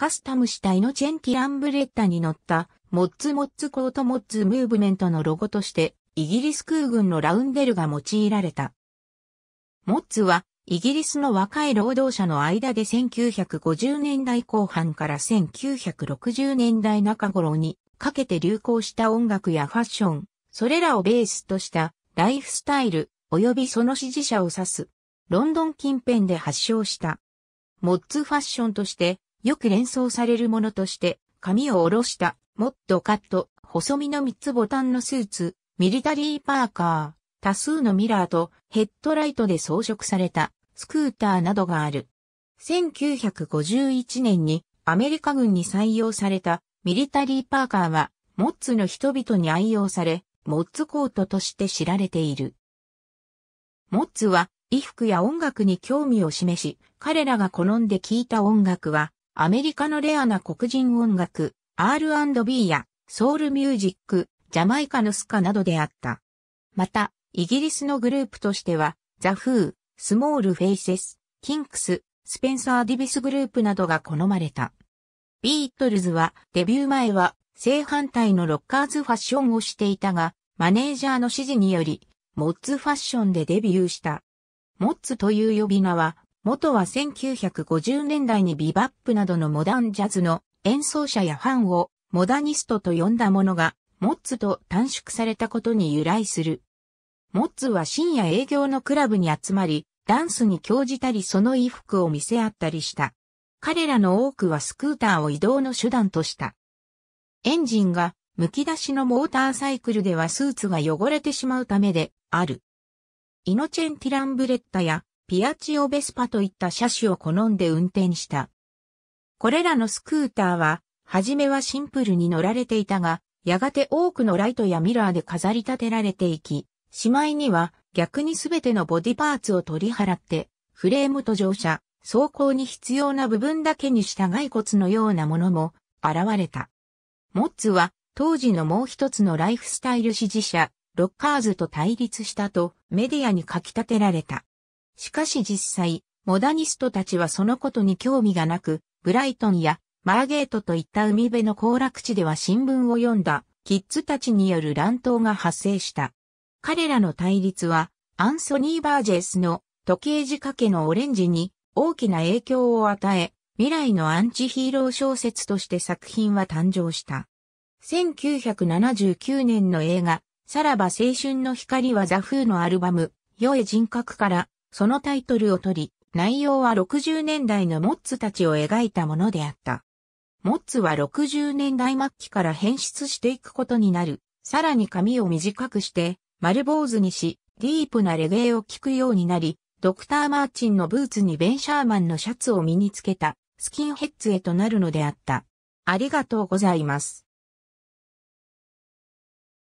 カスタムしたイノチェンティランブレッタに乗った、モッツモッツコートモッツムーブメントのロゴとして、イギリス空軍のラウンデルが用いられた。モッツは、イギリスの若い労働者の間で1950年代後半から1960年代中頃にかけて流行した音楽やファッション、それらをベースとしたライフスタイル及びその支持者を指すロンドン近辺で発祥した。モッツファッションとしてよく連想されるものとして、髪を下ろした、モッドカット、細身の3つボタンのスーツ、ミリタリーパーカー、多数のミラーとヘッドライトで装飾されたスクーターなどがある。1951年にアメリカ軍に採用されたミリタリーパーカーはモッツの人々に愛用され、モッツコートとして知られている。モッツは衣服や音楽に興味を示し、彼らが好んで聴いた音楽はアメリカのレアな黒人音楽、R&B やソウルミュージック、ジャマイカのスカなどであった。また、イギリスのグループとしては、ザ・フー、スモール・フェイセス、キンクス、スペンサー・ディビスグループなどが好まれた。ビートルズはデビュー前は正反対のロッカーズファッションをしていたが、マネージャーの指示により、モッツファッションでデビューした。モッツという呼び名は元は1950年代にビバップなどのモダンジャズの演奏者やファンをモダニストと呼んだものが、モッツと短縮されたことに由来する。モッツは深夜営業のクラブに集まり、ダンスに興じたりその衣服を見せ合ったりした。彼らの多くはスクーターを移動の手段とした。エンジンがむき出しのモーターサイクルではスーツが汚れてしまうためである。イノチェンティランブレッタやピアチオベスパといった車種を好んで運転した。これらのスクーターは、はじめはシンプルに乗られていたが、やがて多くのライトやミラーで飾り立てられていき、しまいには逆に全てのボディパーツを取り払って、フレームと乗車、走行に必要な部分だけにした骸骨のようなものも現れた。モッツは当時のもう一つのライフスタイル支持者、ロッカーズと対立したとメディアに書き立てられた。しかし実際、モダニストたちはそのことに興味がなく、ブライトンやマーゲートといった海辺の行楽地では新聞を読んだキッズたちによる乱闘が発生した。彼らの対立は、アンソニー・バージェスの時計仕掛けのオレンジに大きな影響を与え、未来のアンチヒーロー小説として作品は誕生した。1979年の映画、さらば青春の光はザ・フーのアルバム、良い人格からそのタイトルを取り、内容は60年代のモッツたちを描いたものであった。モッツは60年代末期から変質していくことになる。さらに髪を短くして、丸坊主にし、ディープなレゲエを聴くようになり、ドクター・マーチンのブーツにベン・シャーマンのシャツを身につけた、スキンヘッズへとなるのであった。ありがとうございます。